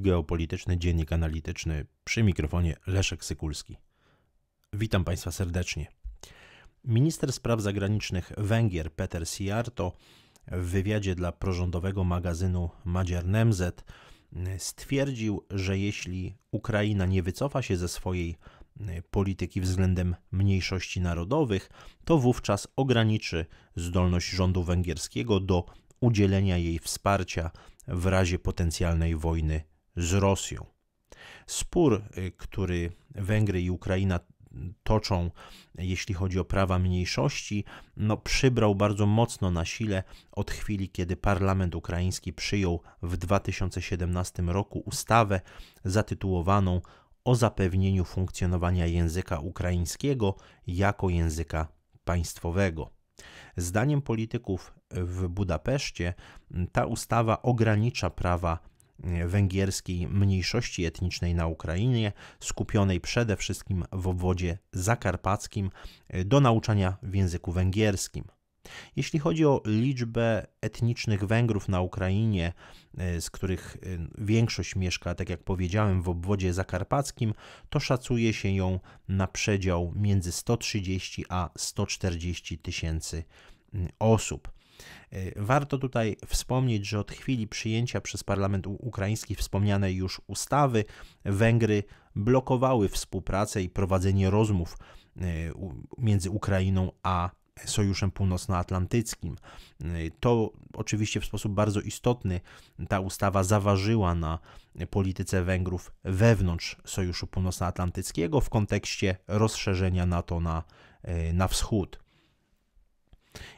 Geopolityczny Dziennik Analityczny przy mikrofonie Leszek Sykulski. Witam Państwa serdecznie. Minister spraw zagranicznych Węgier Peter Siarto w wywiadzie dla prorządowego magazynu Madziar Nemzet mm, stwierdził, że jeśli Ukraina nie wycofa się ze swojej mm, polityki względem mniejszości narodowych, to wówczas ograniczy zdolność rządu węgierskiego do udzielenia jej wsparcia w razie potencjalnej wojny z Rosją. Spór, y, który Węgry i Ukraina toczą, jeśli chodzi o prawa mniejszości, no, przybrał bardzo mocno na sile od chwili, kiedy parlament ukraiński przyjął w 2017 roku ustawę zatytułowaną o zapewnieniu funkcjonowania języka ukraińskiego jako języka państwowego. Zdaniem polityków w Budapeszcie ta ustawa ogranicza prawa węgierskiej mniejszości etnicznej na Ukrainie, skupionej przede wszystkim w obwodzie zakarpackim, do nauczania w języku węgierskim. Jeśli chodzi o liczbę etnicznych Węgrów na Ukrainie, e, z których e, większość mieszka, tak jak powiedziałem, w obwodzie zakarpackim, to szacuje się ją na przedział między 130 a 140 tysięcy osób. E, warto tutaj wspomnieć, że od chwili przyjęcia przez parlament ukraiński wspomnianej już ustawy Węgry blokowały współpracę i prowadzenie rozmów e, między Ukrainą a Sojuszem Północnoatlantyckim. E, to oczywiście w sposób bardzo istotny ta ustawa zaważyła na polityce Węgrów wewnątrz Sojuszu Północnoatlantyckiego w kontekście rozszerzenia NATO na, na wschód.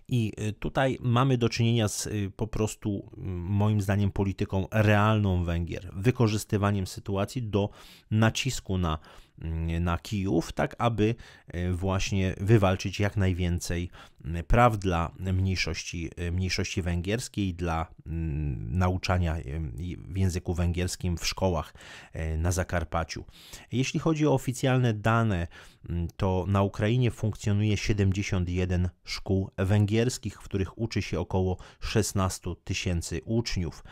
I y, tutaj mamy do czynienia z y, po prostu, mm, moim zdaniem, polityką realną Węgier, wykorzystywaniem sytuacji do nacisku na Mm, na Kijów, tak aby e, właśnie wywalczyć jak najwięcej mm, praw dla mniejszości, e, mniejszości węgierskiej, dla mm, nauczania e, w języku węgierskim w szkołach na Zakarpaciu. Jeśli chodzi o oficjalne dane, to na Ukrainie funkcjonuje 71 szkół węgierskich, w których uczy się około 16 tysięcy uczniów.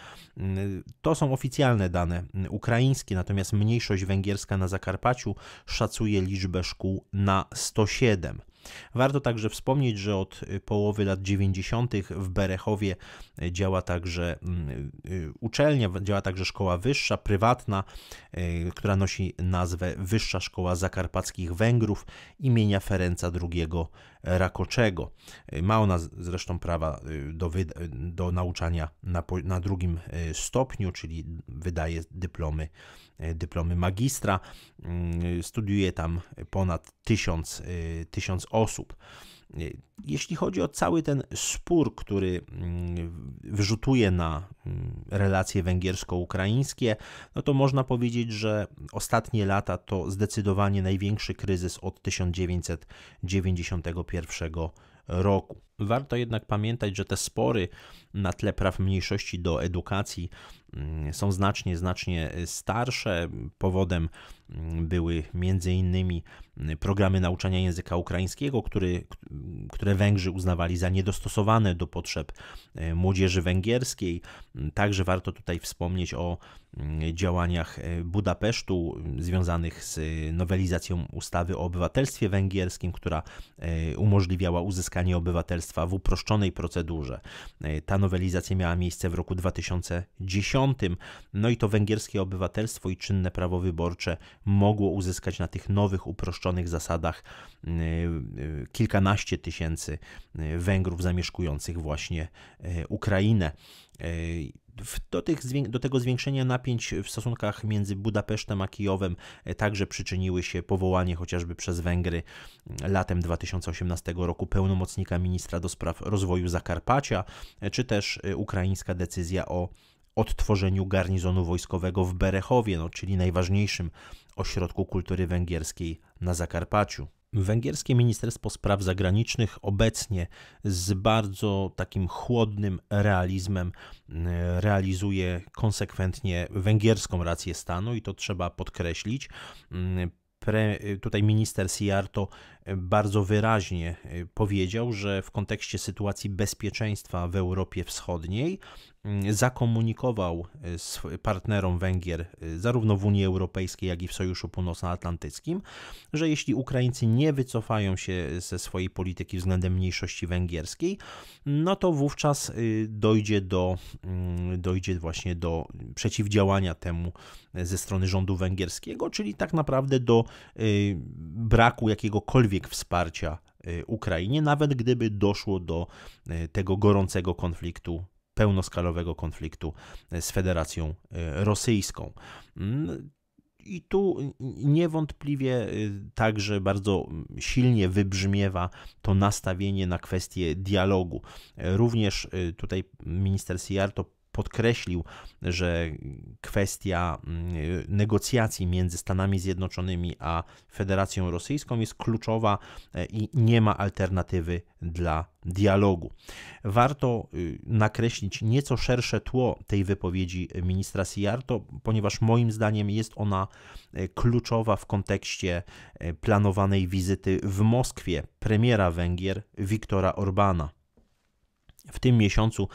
To są oficjalne dane ukraińskie, natomiast mniejszość węgierska na Zakarpaciu szacuje liczbę szkół na 107. Warto także wspomnieć, że od y, połowy lat 90. w Berechowie y, działa także mm, y, uczelnia, działa także szkoła wyższa, prywatna, która nosi nazwę Wyższa Szkoła Zakarpackich Węgrów imienia Ferenca II Rakoczego. Ma ona zresztą prawa do, do nauczania na, na drugim stopniu, czyli wydaje dyplomy, dyplomy magistra. Mm, studiuje tam ponad tysiąc, tysiąc osób. E, jeśli chodzi o cały ten spór, który mm, wrzutuje na mm, relacje węgiersko-ukraińskie, no to można powiedzieć, że ostatnie lata to zdecydowanie największy kryzys od 1991 roku. Warto jednak pamiętać, że te spory na tle praw mniejszości do edukacji mm, są znacznie, znacznie e, starsze. Powodem mm, były między innymi mm, programy nauczania języka ukraińskiego, który, które Węgrzy uznawali za niedostosowane do potrzeb e, młodzieży węgierskiej. Także warto tutaj wspomnieć o działaniach e, Budapesztu związanych z nowelizacją ustawy o obywatelstwie węgierskim, która umożliwiała uzyskanie obywatelstwa Państwa w uproszczonej procedurze. E, ta nowelizacja miała miejsce w roku 2010. No i to węgierskie obywatelstwo i czynne prawo wyborcze mogło uzyskać na tych nowych, uproszczonych zasadach e, e, kilkanaście tysięcy Węgrów zamieszkujących właśnie Ukrainę do, tych, do tego zwiększenia napięć w stosunkach między Budapesztem a Kijowem e, także przyczyniły się powołanie chociażby przez Węgry mm, latem 2018 roku pełnomocnika ministra do spraw rozwoju Zakarpacia, e, czy też e, ukraińska decyzja o odtworzeniu garnizonu wojskowego w Berechowie, no, czyli najważniejszym ośrodku kultury węgierskiej na Zakarpaciu. Węgierskie Ministerstwo Spraw Zagranicznych obecnie z bardzo takim chłodnym realizmem mm, realizuje konsekwentnie węgierską rację stanu i to trzeba podkreślić. Mm, pre, tutaj minister Siarto bardzo wyraźnie y, powiedział, że w kontekście sytuacji bezpieczeństwa w Europie Wschodniej mm, zakomunikował y, partnerom Węgier, y, zarówno w Unii Europejskiej, jak i w Sojuszu Północnoatlantyckim, że jeśli Ukraińcy nie wycofają się ze swojej polityki względem mniejszości węgierskiej, no to wówczas dojdzie, do, mm, dojdzie właśnie do przeciwdziałania temu ze strony rządu węgierskiego, czyli tak naprawdę do braku jakiegokolwiek jakiegokolwiek wsparcia y, Ukrainie, nawet gdyby doszło do y, tego gorącego konfliktu pełnoskalowego konfliktu y, z Federacją Rosyjską. Mm, I tu niewątpliwie także bardzo silnie wybrzmiewa to nastawienie na kwestię dialogu. Również tutaj minister Sijarto podkreślił, że kwestia mm, negocjacji między Stanami Zjednoczonymi a Federacją Rosyjską jest kluczowa e, i nie ma alternatywy dla dialogu. Warto y, nakreślić nieco szersze tło tej wypowiedzi ministra Siarto, ponieważ moim zdaniem jest ona e, kluczowa w kontekście e, planowanej wizyty w Moskwie premiera Węgier Viktora Orbana. W tym miesiącu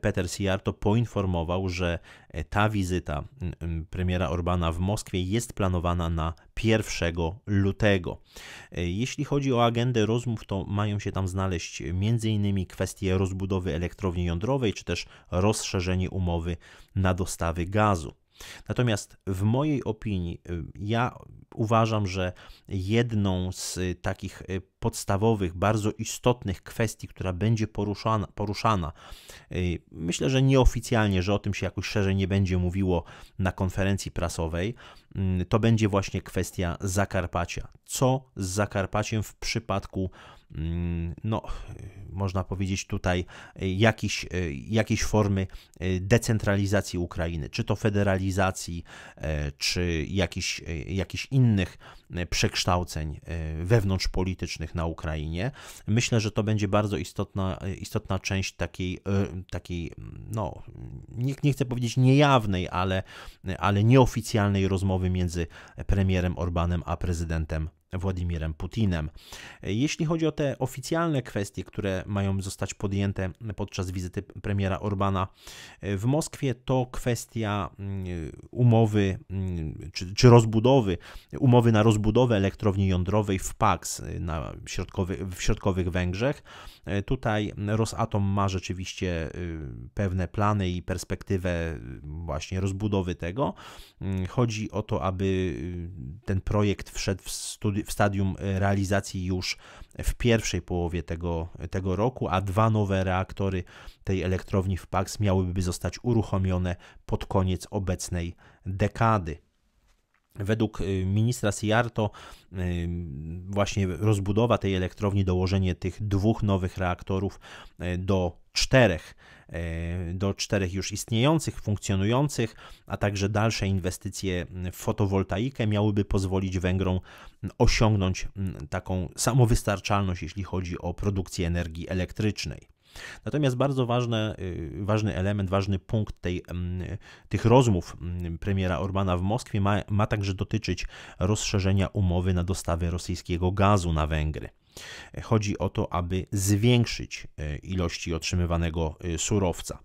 Peter Siarto poinformował, że e, ta wizyta premiera Orbana w Moskwie jest planowana na 1 lutego. E, jeśli chodzi o agendę rozmów, to mają się tam znaleźć m.in. kwestie rozbudowy elektrowni jądrowej, czy też rozszerzenie umowy na dostawy gazu. Natomiast w mojej opinii, y, ja uważam, że jedną z y, takich y, podstawowych, bardzo istotnych kwestii, która będzie poruszana, poruszana, myślę, że nieoficjalnie, że o tym się jakoś szerzej nie będzie mówiło na konferencji prasowej, to będzie właśnie kwestia Zakarpacia. Co z Zakarpaciem w przypadku Mm, no, można powiedzieć tutaj, y, jakiś, y, jakiejś formy y, decentralizacji Ukrainy, czy to federalizacji, e, czy jakichś e, jakich innych e, przekształceń wewnątrzpolitycznych na Ukrainie. Myślę, że to będzie bardzo istotna, istotna część takiej, takiej no, nie, nie chcę powiedzieć niejawnej, ale, ale nieoficjalnej rozmowy między premierem Orbanem a prezydentem Władimirem Putinem. Jeśli chodzi o te oficjalne kwestie, które mają zostać podjęte podczas wizyty premiera Orbana w Moskwie, to kwestia mm, umowy mm, czy, czy rozbudowy, umowy na rozbudowę elektrowni jądrowej w Pax y, na środkowy, w środkowych Węgrzech. Y, tutaj Rosatom ma rzeczywiście y, pewne plany i perspektywę właśnie rozbudowy tego. Mm, chodzi o to, aby ten projekt wszedł w studium w stadium e, realizacji już w pierwszej połowie tego, tego roku, a dwa nowe reaktory tej elektrowni w PAX miałyby zostać uruchomione pod koniec obecnej dekady. Według y, ministra Siarto y, właśnie rozbudowa tej elektrowni, dołożenie tych dwóch nowych reaktorów y, do czterech, do czterech już istniejących, funkcjonujących, a także dalsze inwestycje w fotowoltaikę miałyby pozwolić Węgrom osiągnąć mm, taką samowystarczalność, jeśli chodzi o produkcję energii elektrycznej. Natomiast bardzo ważne, y, ważny element, ważny punkt tej, mm, tych rozmów mm, premiera Orbana w Moskwie ma, ma także dotyczyć rozszerzenia umowy na dostawy rosyjskiego gazu na Węgry. Chodzi o to, aby zwiększyć y, ilości otrzymywanego y, surowca.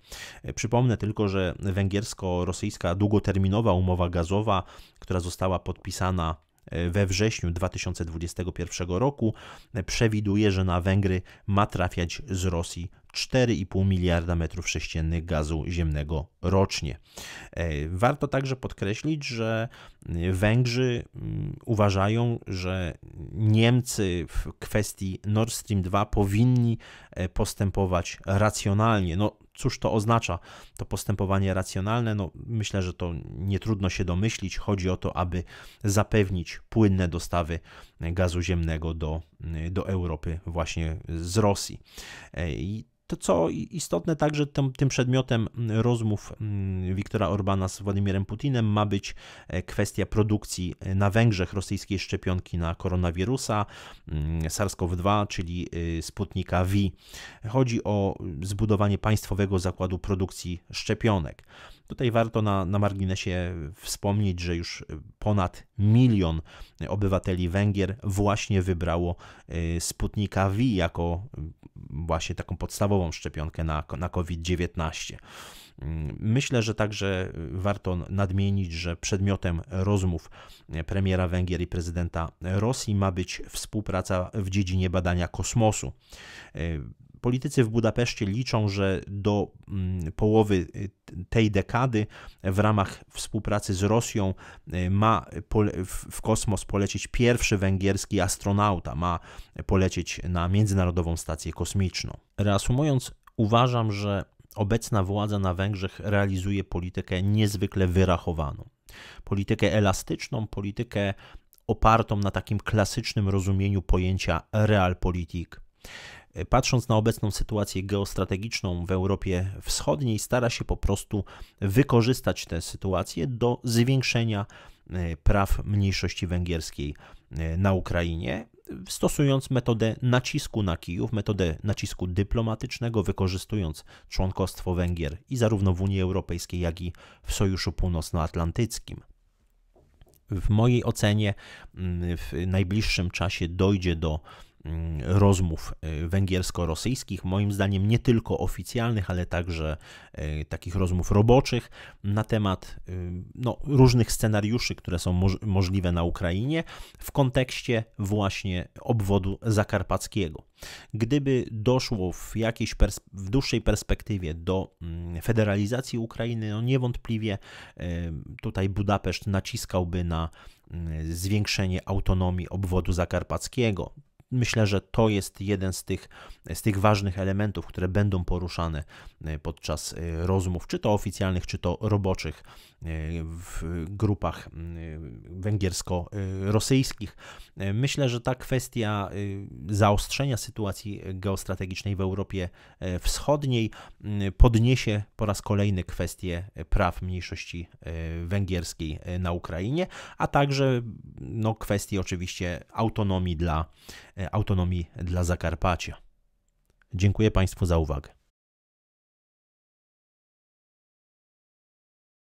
Przypomnę tylko, że węgiersko-rosyjska długoterminowa umowa gazowa, która została podpisana we wrześniu 2021 roku, przewiduje, że na Węgry ma trafiać z Rosji 4,5 miliarda metrów sześciennych gazu ziemnego rocznie. E, warto także podkreślić, że e, Węgrzy mm, uważają, że Niemcy w kwestii Nord Stream 2 powinni e, postępować racjonalnie. No, Cóż to oznacza, to postępowanie racjonalne? No, myślę, że to nie trudno się domyślić. Chodzi o to, aby zapewnić płynne dostawy gazu ziemnego do, do Europy właśnie z Rosji. E, I to co istotne, także tym, tym, przedmiotem rozmów Wiktora mm, Orbana z Władimirem Putinem ma być e, kwestia produkcji e, na Węgrzech rosyjskiej szczepionki na koronawirusa mm, SARS-CoV-2, czyli y, Sputnika V. Chodzi o zbudowanie państwowego Zakładu Produkcji Szczepionek. Tutaj warto na, na marginesie wspomnieć, że już ponad milion obywateli Węgier właśnie wybrało y, Sputnika V jako y, właśnie taką podstawową szczepionkę na, na COVID-19. Y, myślę, że także warto nadmienić, że przedmiotem rozmów premiera Węgier i prezydenta Rosji ma być współpraca w dziedzinie badania kosmosu. Politycy w Budapeszcie liczą, że do mm, połowy y, tej dekady w ramach współpracy z Rosją y, ma w kosmos polecieć pierwszy węgierski astronauta, ma polecieć na Międzynarodową Stację Kosmiczną. Reasumując, uważam, że obecna władza na Węgrzech realizuje politykę niezwykle wyrachowaną. Politykę elastyczną, politykę opartą na takim klasycznym rozumieniu pojęcia realpolitik. E, patrząc na obecną sytuację geostrategiczną w Europie Wschodniej, stara się po prostu wykorzystać tę sytuację do zwiększenia e, praw mniejszości węgierskiej e, na Ukrainie, stosując metodę nacisku na Kijów, metodę nacisku dyplomatycznego, wykorzystując członkostwo Węgier i zarówno w Unii Europejskiej, jak i w Sojuszu Północnoatlantyckim. W mojej ocenie mm, w najbliższym czasie dojdzie do Mm, rozmów e, węgiersko-rosyjskich, moim zdaniem nie tylko oficjalnych, ale także e, takich rozmów roboczych na temat e, no, różnych scenariuszy, które są możliwe na Ukrainie w kontekście właśnie obwodu zakarpackiego. Gdyby doszło w jakiejś w dłuższej perspektywie do mm, federalizacji Ukrainy, no niewątpliwie tutaj Budapeszt naciskałby na mm, zwiększenie autonomii obwodu zakarpackiego myślę, że to jest jeden z tych, z tych ważnych elementów, które będą poruszane e, podczas e, rozmów, czy to oficjalnych, czy to roboczych E, w grupach e, węgiersko-rosyjskich. E, myślę, że ta kwestia zaostrzenia sytuacji geostrategicznej w Europie Wschodniej podniesie po raz kolejny kwestię praw mniejszości węgierskiej na Ukrainie, a także no, kwestii oczywiście autonomii dla, autonomii dla Zakarpacia. Dziękuję Państwu za uwagę.